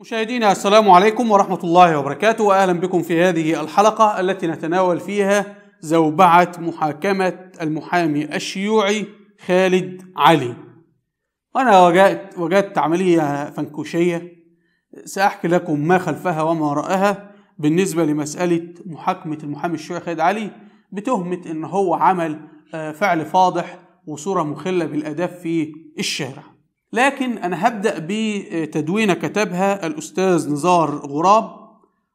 مشاهدينا السلام عليكم ورحمة الله وبركاته وأهلا بكم في هذه الحلقة التي نتناول فيها زوبعة محاكمة المحامي الشيوعي خالد علي وأنا وجدت, وجدت عملية فنكوشية سأحكي لكم ما خلفها وما رأها بالنسبة لمسألة محاكمة المحامي الشيوعي خالد علي بتهمة إن هو عمل آه، فعل فاضح وصورة مخلة بالأدب في الشارع لكن أنا هبدأ بتدوينة كتبها الأستاذ نزار غراب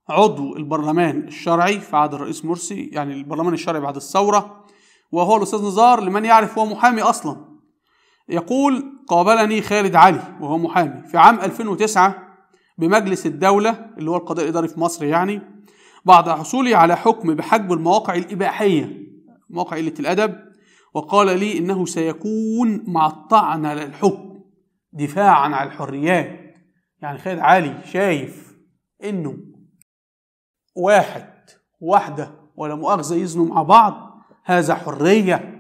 عضو البرلمان الشرعي في عهد الرئيس مرسي يعني البرلمان الشرعي بعد الثورة وهو الأستاذ نزار لمن يعرف هو محامي أصلا يقول قابلني خالد علي وهو محامي في عام 2009 بمجلس الدولة اللي هو القضاء الإداري في مصر يعني بعد حصولي على حكم بحجب المواقع الإباحية مواقع قلة الأدب وقال لي إنه سيكون مع الطعن على الحكم دفاعا عن الحريات يعني خالد علي شايف انه واحد واحدة ولا مؤاخذة يزنوا مع بعض هذا حرية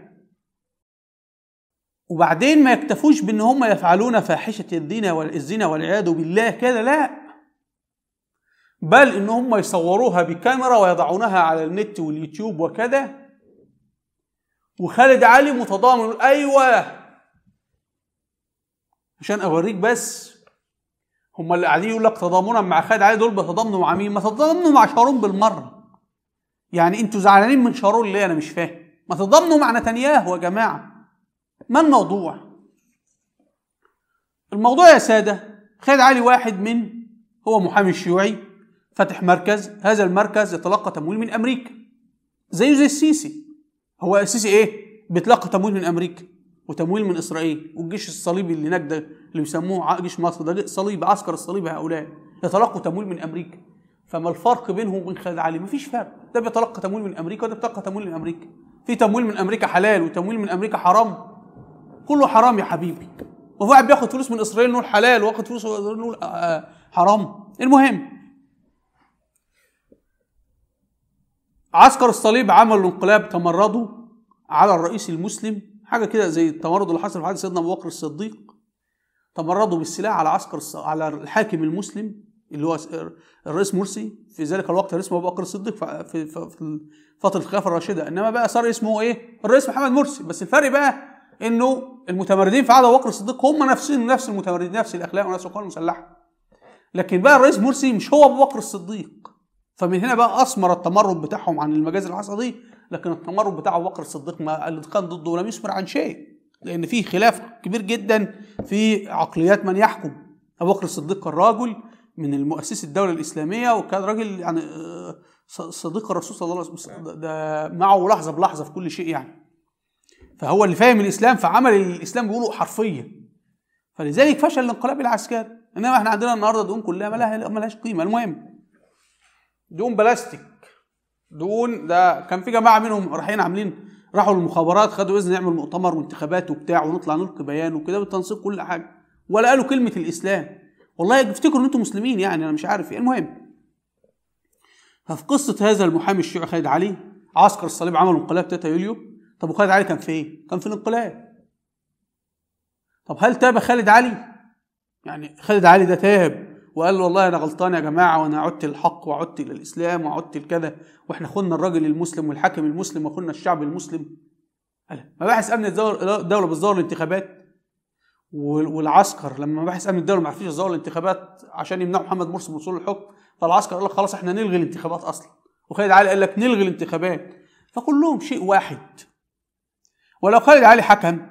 وبعدين ما يكتفوش بان هم يفعلون فاحشة الزنا والزنا والعياذ بالله كده لا بل ان هم يصوروها بكاميرا ويضعونها على النت واليوتيوب وكذا وخالد علي متضامن ايوه عشان اوريك بس هم اللي قاعدين يقول لك تضامنا مع خالد علي دول بيتضامنوا مع مين؟ ما تضامنوا مع شارون بالمره. يعني انتوا زعلانين من شارون ليه؟ انا مش فاهم. ما تضامنوا مع نتنياهو يا جماعه. ما الموضوع؟ الموضوع يا ساده خالد علي واحد من هو محامي الشيوعي فتح مركز هذا المركز يتلقى تمويل من امريكا زيه زي السيسي هو السيسي ايه بيتلقى تمويل من امريكا وتمويل من اسرائيل والجيش الصليبي اللي هناك ده اللي بيسموه جيش مصر ده صليب عسكر الصليب هؤلاء يتلقوا تمويل من امريكا فما الفرق بينهم وبين خالد علي مفيش فرق ده بيتلقى تمويل من امريكا وده بيتلقى تمويل من امريكا في تمويل من امريكا حلال وتمويل من امريكا حرام كله حرام يا حبيبي وهو واحد بياخد فلوس من اسرائيل نقول حلال واخد فلوس من اسرائيل نقول آه، آه، حرام المهم عسكر الصليب عملوا انقلاب تمردوا على الرئيس المسلم حاجه كده زي التمرد اللي حصل في عهد سيدنا ابو بكر الصديق تمردوا بالسلاح على عسكر على الحاكم المسلم اللي هو الرئيس مرسي في ذلك الوقت كان اسمه ابو بكر الصديق في فتره الخلافه الراشده انما بقى صار اسمه ايه؟ الرئيس محمد مرسي بس الفرق بقى انه المتمردين في عهد ابو بكر الصديق هم نفسهم نفس المتمردين نفس الاخلاق ونفس القوى المسلحه لكن بقى الرئيس مرسي مش هو ابو بكر الصديق فمن هنا بقى اثمر التمرد بتاعهم عن المجاز دي لكن التمرد بتاع بكر الصديق ما اللي كان ضده لم يثمر عن شيء لان في خلاف كبير جدا في عقليات من يحكم ابو بكر الصديق كان راجل من المؤسس الدوله الاسلاميه وكان راجل يعني آه، صديق الرسول صلى الله عليه وسلم ده معه لحظه بلحظه في كل شيء يعني فهو اللي فاهم الاسلام فعمل الاسلام بيقوله حرفيا فلذلك فشل الانقلاب العسكري انما احنا عندنا النهارده دون كلها ملهاش قيمه المهم دون بلاستيك دون ده كان في جماعه منهم رايحين عاملين راحوا المخابرات خدوا اذن نعمل مؤتمر وانتخابات وبتاع ونطلع نلقي بيان وكده بالتنسيق كل حاجه ولا قالوا كلمه الاسلام والله افتكروا ان انتم مسلمين يعني انا مش عارف ايه المهم ففي قصه هذا المحامي الشيوعي خالد علي عسكر الصليب عملوا انقلاب 3 يوليو طب وخالد علي كان في ايه؟ كان في الانقلاب طب هل تاب خالد علي؟ يعني خالد علي ده تاب وقال له والله انا غلطان يا جماعه وانا عدت للحق وعدت للاسلام وعدت لكذا واحنا خدنا الراجل المسلم والحاكم المسلم وخدنا الشعب المسلم قال ما بحث امن الدوله بتزور الانتخابات والعسكر لما مباحث امن الدوله ما عرفش يزور الانتخابات عشان يمنعوا محمد مرسي من وصول الحكم فالعسكر قال لك خلاص احنا نلغي الانتخابات اصلا وخالد علي قال لك نلغي الانتخابات فكلهم شيء واحد ولو خالد علي حكم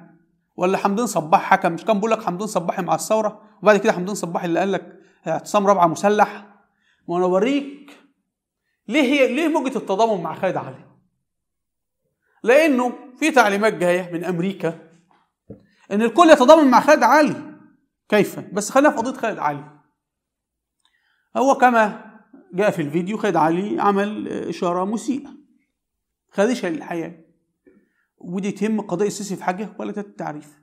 ولا حمدان صباح حكم مش كان بيقول لك حمدان صباح مع الثوره وبعد كده حمدان صباح اللي قال لك اعتصام رابعه مسلح وانا اوريك ليه هي ليه موجه التضامن مع خالد علي لانه في تعليمات جايه من امريكا ان الكل يتضامن مع خالد علي كيف بس خلينا في قضيه خالد علي هو كما جاء في الفيديو خالد علي عمل اشاره مسيئه خادشه للحياه ودي تهم قضيه السيسي في حاجه ولا التعريف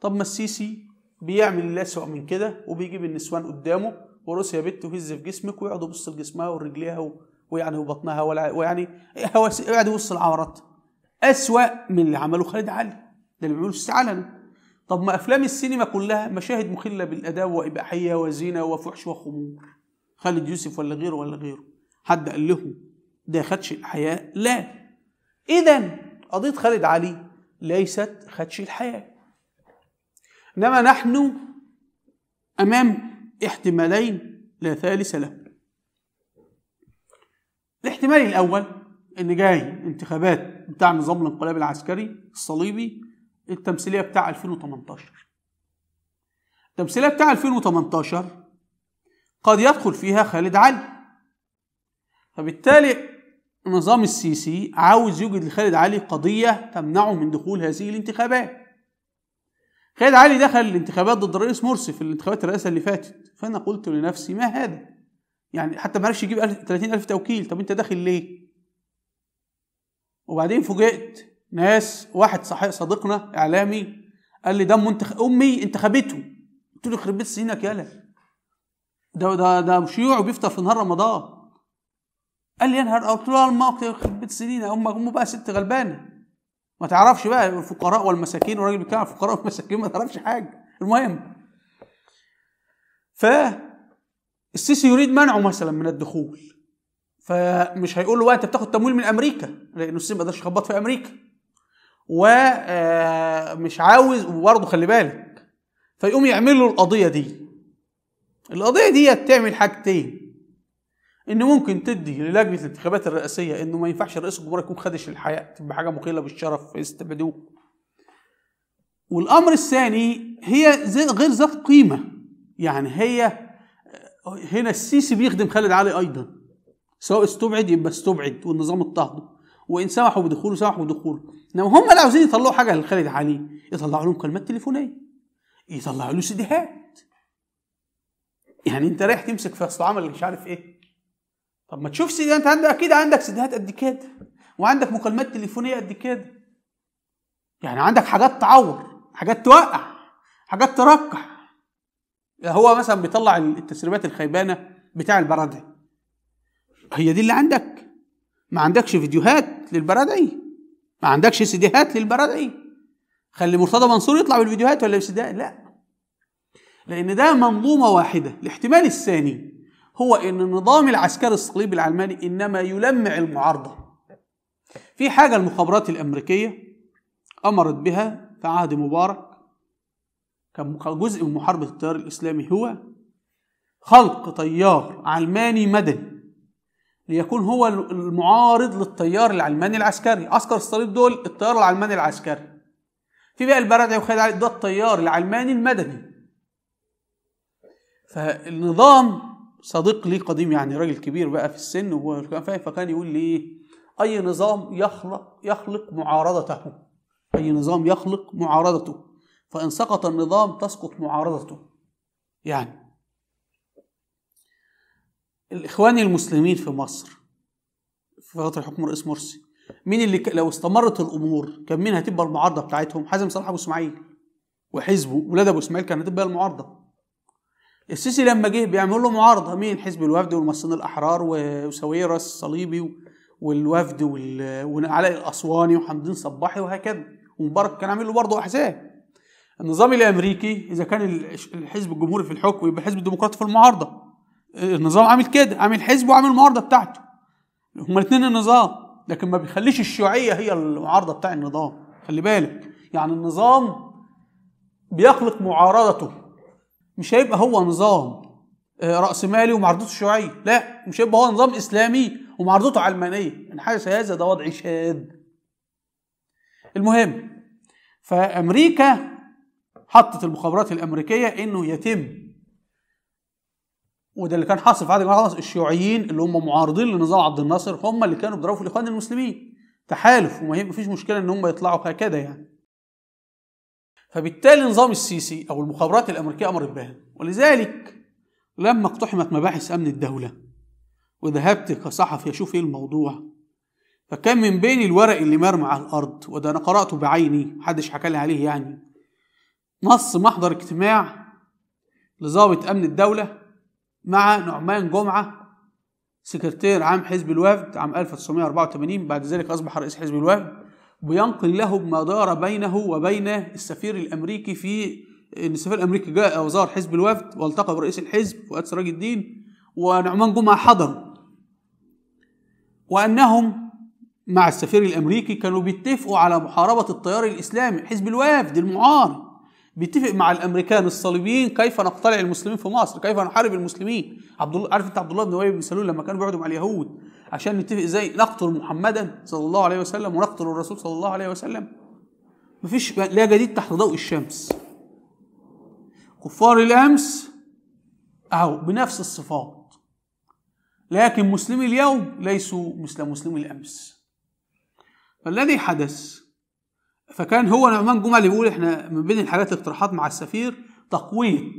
طب ما السيسي بيعمل اللي أسوأ من كده وبيجيب النسوان قدامه وروسيا بت وهز في جسمك ويقعد يبص لجسمها ورجليها ويعني وبطنها ولا ويعني يقعد يبص لعورات أسوأ من اللي عمله خالد علي ده اللي بيعمله استعلن طب ما أفلام السينما كلها مشاهد مخلة بالأداب وإباحية وزينة وفحش وخمور خالد يوسف ولا غيره ولا غيره حد قال لهم ده خدش الحياة لا إذا قضية خالد علي ليست خدش الحياة إنما نحن أمام احتمالين لا ثالث له الاحتمال الأول إن جاي انتخابات بتاع نظام الانقلاب العسكري الصليبي التمثيلية بتاع 2018 التمثيلية بتاع 2018 قد يدخل فيها خالد علي فبالتالي نظام السيسي عاوز يوجد لخالد علي قضية تمنعه من دخول هذه الانتخابات خالد علي دخل الانتخابات ضد الرئيس مرسي في الانتخابات الرئاسة اللي فاتت فأنا قلت لنفسي ما هذا يعني حتى ما عرفش يجيب 30000 توكيل طب أنت داخل ليه وبعدين فوجئت ناس واحد صحيح صديقنا إعلامي قال لي ده منتخب أمي انتخبته قلت له يخرب بيت سنينك يالا ده ده ده شيوعي وبيفطر في نهار رمضان قال لي يا نهار قلت له يا يخرب بيت سنينك امك امه بقى ست غلبانه ما تعرفش بقى الفقراء والمساكين والراجل بيتكلم عن الفقراء والمساكين ما تعرفش حاجه المهم ف السيسي يريد منعه مثلا من الدخول فمش هيقول له بقى انت بتاخد تمويل من امريكا لانه السيسي ما قدرش يخبط في امريكا ومش آه، عاوز وبرضه خلي بالك فيقوم يعمل له القضيه دي القضيه دي تعمل حاجتين انه ممكن تدي للجنه الانتخابات الرئاسيه انه ما ينفعش رئيس الجمهوريه يكون خادش الحياه تبقى حاجه مخيله بالشرف يستبعدوه والامر الثاني هي غير ذات قيمه يعني هي هنا السيسي بيخدم خالد علي ايضا سواء استبعد يبقى استبعد والنظام اضطهده وان سمحوا بدخوله سمحوا بدخوله انما هم لا عاوزين يطلعوا حاجه لخالد علي يطلعوا له مكالمات تليفونيه يطلعوا له سيديهات يعني انت رايح تمسك في اصل عمل مش عارف ايه طب ما تشوف سيدي انت عندك اكيد عندك سيديهات قد كده وعندك مكالمات تليفونيه قد كده يعني عندك حاجات تعور حاجات توقع حاجات ترقع هو مثلا بيطلع التسريبات الخيبانه بتاع البرادعي هي دي اللي عندك ما عندكش فيديوهات للبرادعي ما عندكش سيديهات للبرادعي خلي مرتضى منصور يطلع بالفيديوهات ولا بالسيديهات لا لان ده منظومه واحده الاحتمال الثاني هو ان النظام العسكري الصليبي العلماني انما يلمع المعارضه في حاجه المخابرات الامريكيه امرت بها في عهد مبارك كان جزء من محاربه التيار الاسلامي هو خلق تيار علماني مدني ليكون هو المعارض للتيار العلماني العسكري عسكر الصليب دول التيار العلماني العسكري في بقى البرادعي وخالد علي ده التيار العلماني المدني فالنظام صديق لي قديم يعني راجل كبير بقى في السن وهو كان فاهم فكان يقول لي ايه اي نظام يخلق يخلق معارضته اي نظام يخلق معارضته فان سقط النظام تسقط معارضته يعني الاخوان المسلمين في مصر في فتره حكم الرئيس مرسي مين اللي لو استمرت الامور كان مين هتبقى المعارضه بتاعتهم حازم صلاح ابو اسماعيل وحزبه ولاد ابو اسماعيل كانت هتبقى المعارضه السيسي لما جه بيعمل له معارضه مين حزب الوفد والمصريين الاحرار وسويرس الصليبي والوفد وعلاء الاسواني وحمدين صباحي وهكذا ومبارك كان عامل له برضه احزاب النظام الامريكي اذا كان الحزب الجمهوري في الحكم يبقى الحزب الديمقراطي في المعارضه النظام عامل كده عامل حزب وعامل المعارضه بتاعته هما الاثنين النظام لكن ما بيخليش الشيوعيه هي المعارضه بتاع النظام خلي بالك يعني النظام بيخلق معارضته مش هيبقى هو نظام آه، رأسمالي ومعارضته شيوعية لا مش هيبقى هو نظام إسلامي ومعارضته علمانية انحاس هذا ده وضع شاذ المهم فأمريكا حطت المخابرات الأمريكية إنه يتم وده اللي كان حاصل في عهد الجماعه الشيوعيين اللي هم معارضين لنظام عبد الناصر هم اللي كانوا بيضربوا في الاخوان المسلمين تحالف وما فيش مشكله ان هم يطلعوا هكذا يعني فبالتالي نظام السيسي أو المخابرات الأمريكية أمرت بها ولذلك لما اقتحمت مباحث أمن الدولة وذهبت كصحفي أشوف إيه الموضوع فكان من بين الورق اللي مرمى على الأرض وده أنا قرأته بعيني محدش حكى لي عليه يعني نص محضر اجتماع لضابط أمن الدولة مع نعمان جمعة سكرتير عام حزب الوفد عام 1984 بعد ذلك أصبح رئيس حزب الوفد وينقل له ما دار بينه وبين السفير الامريكي في ان السفير الامريكي جاء وزار حزب الوفد والتقى برئيس الحزب فؤاد سراج الدين ونعمان جمعه حضر وانهم مع السفير الامريكي كانوا بيتفقوا على محاربه التيار الاسلامي حزب الوفد المعار بيتفق مع الامريكان الصليبيين كيف نقتلع المسلمين في مصر كيف نحارب المسلمين عبد الله عارف انت عبد الله بن ابي بن سلول لما كانوا بيقعدوا مع اليهود عشان نتفق ازاي نقتل محمدا صلى الله عليه وسلم ونقتل الرسول صلى الله عليه وسلم مفيش لا جديد تحت ضوء الشمس كفار الامس اهو بنفس الصفات لكن مسلمي اليوم ليسوا مثل مسلمي الامس فالذي حدث فكان هو نعمان جمعه اللي بيقول احنا من بين الحاجات اقتراحات مع السفير تقويه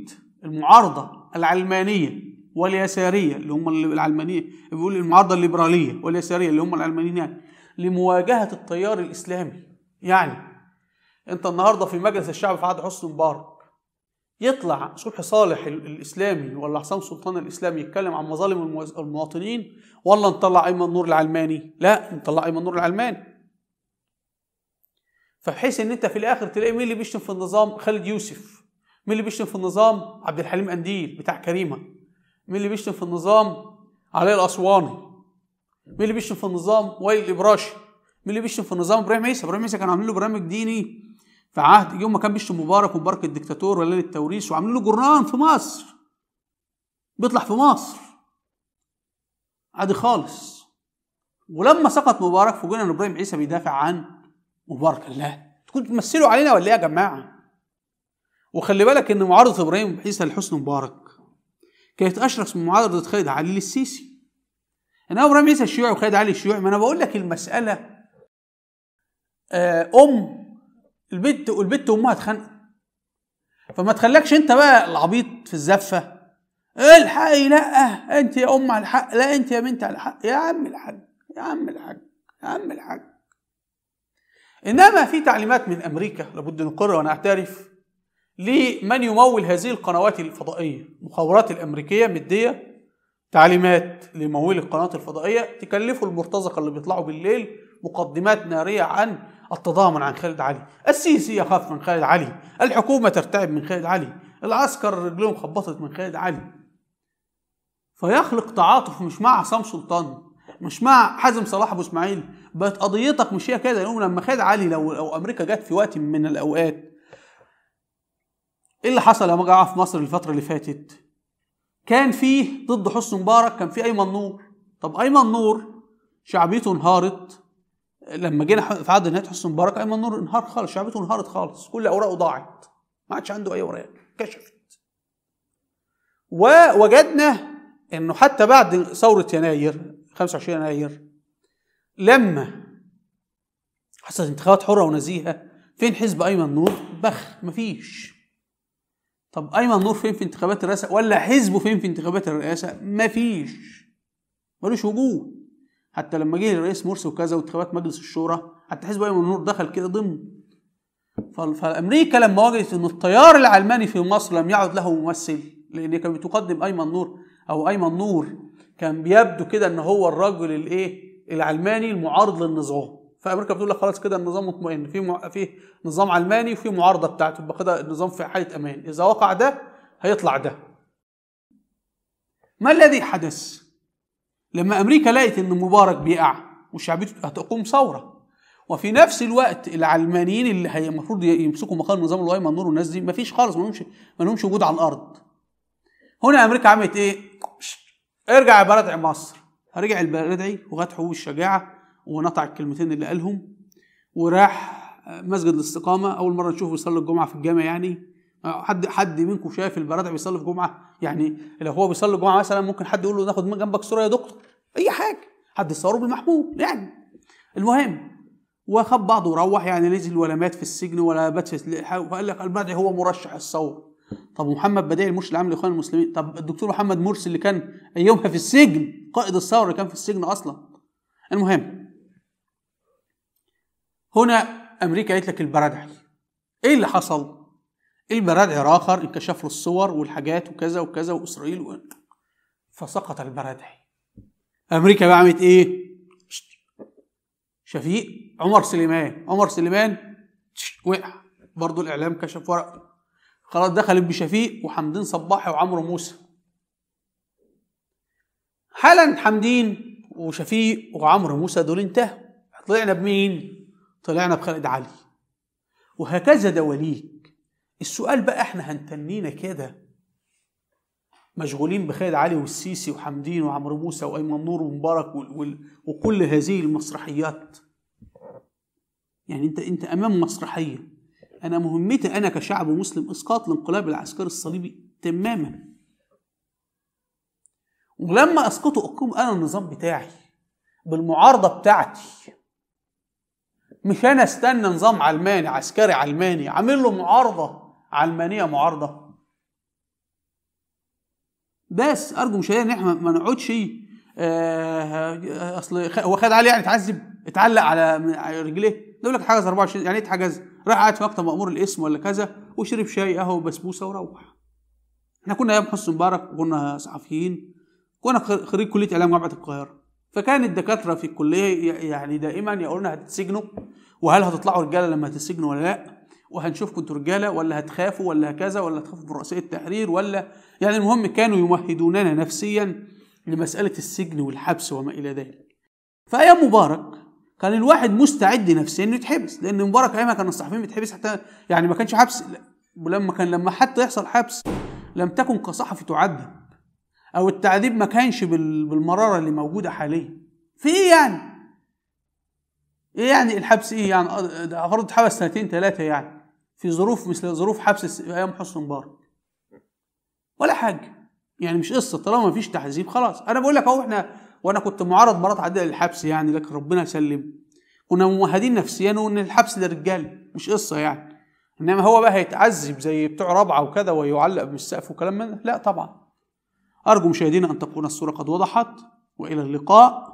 المعارضه العلمانيه واليساريه اللي هم العلمانيين بيقول المعارضه الليبراليه واليساريه اللي هم العلمانيين يعني لمواجهه التيار الاسلامي يعني انت النهارده في مجلس الشعب في عهد حسني مبارك يطلع صبحي صالح الاسلامي ولا حسام سلطان الاسلامي يتكلم عن مظالم المواطنين ولا نطلع ايمن نور العلماني لا نطلع ايمن نور العلماني فبحيث ان انت في الاخر تلاقي مين اللي بيشتم في النظام خالد يوسف مين اللي بيشتم في النظام عبد الحليم قنديل بتاع كريمه مين اللي بيشتم في النظام علي الاسواني مين اللي بيشتم في النظام وائل الابراشي مين اللي بيشتم في النظام ابراهيم عيسى ابراهيم عيسى كان عامل له برنامج ديني في عهد يوم ما كان بيشتم مبارك ومبارك الدكتاتور وليل التوريث وعامل له جرنان في مصر بيطلع في مصر عادي خالص ولما سقط مبارك فوجئنا ان ابراهيم عيسى بيدافع عن مبارك الله تكون بتمثلوا علينا ولا ايه يا جماعه وخلي بالك ان معارضه ابراهيم عيسى لحسن مبارك كانت أشرس من معارضة خالد علي للسيسي أنا أبراهيم رميس الشيوعي وخالد علي الشيوعي ما أنا بقول لك المسألة آه، أم البت والبت وامها اتخانقوا فما تخلكش أنت بقى العبيط في الزفة الحقي لا أنت يا أم على الحق لا أنت يا بنت على الحق يا عم الحاج يا عم الحاج يا عم الحاج إنما في تعليمات من أمريكا لابد نقرها ونعترف لمن يمول هذه القنوات الفضائية المخابرات الأمريكية مدية تعليمات لممول القنوات الفضائية تكلفوا المرتزقة اللي بيطلعوا بالليل مقدمات نارية عن التضامن عن خالد علي السيسي يخاف من خالد علي الحكومة ترتعب من خالد علي العسكر رجلهم خبطت من خالد علي فيخلق تعاطف مش مع عصام سلطان مش مع حازم صلاح ابو اسماعيل بقت قضيتك مش هي كده لما خالد علي لو, لو امريكا جت في وقت من الاوقات ايه اللي حصل يا جماعه في مصر الفتره اللي فاتت كان فيه ضد حسني مبارك كان فيه ايمن نور طب ايمن نور شعبيته انهارت لما جينا في عهد نهايه حسني مبارك ايمن نور انهار خالص شعبيته انهارت خالص كل اوراقه ضاعت ما عادش عنده اي اوراق كشفت ووجدنا انه حتى بعد ثوره يناير 25 يناير لما حصلت انتخابات حره ونزيهه فين حزب ايمن نور بخ مفيش طب ايمن نور فين في انتخابات الرئاسه ولا حزبه فين في انتخابات الرئاسه مفيش ملوش وجود حتى لما جه الرئيس مرسي وكذا وانتخابات مجلس الشورى حتى حزب ايمن نور دخل كده ضمن فامريكا لما وجدت ان التيار العلماني في مصر لم يعد له ممثل لان كان بتقدم ايمن نور او ايمن نور كان بيبدو كده ان هو الرجل الايه العلماني المعارض للنظام فامريكا بتقول لك خلاص كده النظام مطمئن في مع... في نظام علماني وفي معارضه بتاعته يبقى كده النظام في حاله امان اذا وقع ده هيطلع ده ما الذي حدث لما امريكا لقت ان مبارك بيقع وشعبيته هتقوم ثوره وفي نفس الوقت العلمانيين اللي هي المفروض يمسكوا مقال نظام اللي هو نور والناس دي مفيش خالص ما لهمش ما لهمش وجود على الارض هنا امريكا عملت ايه ارجع يا بلدعي مصر رجع البلدعي حقوق الشجاعه ونطع الكلمتين اللي قالهم وراح مسجد الاستقامه اول مره نشوفه يصلي الجمعه في الجامع يعني حد حد منكم شايف البرادع بيصلي في جمعه يعني لو هو بيصلي الجمعه مثلا ممكن حد يقول له ناخد من جنبك صوره يا دكتور اي حاجه حد يصوره بالمحمول يعني المهم وخد بعضه وروح يعني نزل ولا مات في السجن ولا بات في فقال لك البدعي هو مرشح الثوره طب محمد بديع المرشد العام لاخوان المسلمين طب الدكتور محمد مرسي اللي كان ايامها في السجن قائد الثوره اللي كان في السجن اصلا المهم هنا امريكا قالت لك البرادعي ايه اللي حصل البرادعي راخر انكشف له الصور والحاجات وكذا وكذا واسرائيل و... فسقط البرادعي امريكا بقى عملت ايه شفيق عمر سليمان عمر سليمان وقع برضه الاعلام كشف ورق خلاص دخلت بشفيق وحمدين صباحي وعمرو موسى حالا حمدين وشفيق وعمرو موسى دول انتهوا طلعنا بمين طلعنا بخالد علي وهكذا دواليك السؤال بقى احنا هنتنينا كده مشغولين بخالد علي والسيسي وحمدين وعمرو موسى وايمن نور ومبارك وكل هذه المسرحيات يعني انت انت امام مسرحيه انا مهمتي انا كشعب مسلم اسقاط الانقلاب العسكري الصليبي تماما ولما اسقطه اقوم انا النظام بتاعي بالمعارضه بتاعتي مش انا استنى نظام علماني عسكري علماني عامل له معارضه علمانيه معارضه بس ارجو مش ان احنا ما نقعدش آه، آه، اصل هو خد عليه يعني اتعذب اتعلق على رجليه يقول لك حجز 24 يعني ايه اتحجز؟ راح قاعد في مكتب مامور الاسم ولا كذا وشرب شاي قهوه وبسبوسه وروح. احنا كنا ايام حسن مبارك وكنا صحفيين وانا خريج كليه اعلام جامعه القاهره فكان الدكاتره في الكليه يعني دائما يقولنا هتتسجنوا وهل هتطلعوا رجاله لما تسجنوا ولا لا وهنشوفكم انتوا رجاله ولا هتخافوا ولا كذا ولا هتخافوا من رؤساء التحرير ولا يعني المهم كانوا يمهدوننا نفسيا لمساله السجن والحبس وما الى ذلك. فايام مبارك كان الواحد مستعد نفسيا انه يتحبس لان مبارك ايامها كان الصحفيين بيتحبس حتى يعني ما كانش حبس ولما كان لما حتى يحصل حبس لم تكن كصحفي تعذب او التعذيب ما كانش بالمراره اللي موجوده حاليا. في ايه يعني؟ ايه يعني الحبس ايه يعني ده فرض اتحبس سنتين ثلاثه يعني في ظروف مثل ظروف حبس ايام حسن مبارك ولا حاجه يعني مش قصه طالما مفيش تحذيب خلاص انا بقول لك اهو احنا وانا كنت معرض مرات عديده للحبس يعني لكن ربنا يسلم كنا موهدين نفسيا وان الحبس للرجال مش قصه يعني انما هو بقى هيتعذب زي بتوع رابعه وكذا ويعلق بالسقف وكلام من لا طبعا ارجو مشاهدينا ان تكون الصوره قد وضحت والى اللقاء